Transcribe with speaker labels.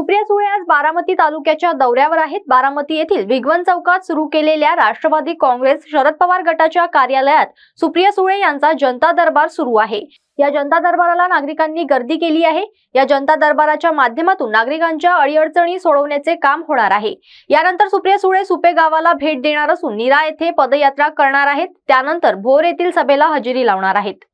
Speaker 1: सुप्रिया सुळे आज बारामती तालुक्याच्या दौऱ्यावर आहेत बारामती येथील विगवन चौकात सुरू केलेल्या राष्ट्रवादी काँग्रेस शरद पवार गटाच्या कार्यालयात सुप्रिया सुळे यांचा जनता दरबार सुरू आहे या जनता दरबाराला नागरिकांनी गर्दी केली आहे या जनता दरबाराच्या माध्यमातून नागरिकांच्या अडीअडचणी सोडवण्याचे काम होणार आहे यानंतर सुप्रिया सुळे सुपे गावाला भेट देणार असून निरा येथे पदयात्रा करणार आहेत त्यानंतर भोर येथील सभेला हजेरी लावणार आहेत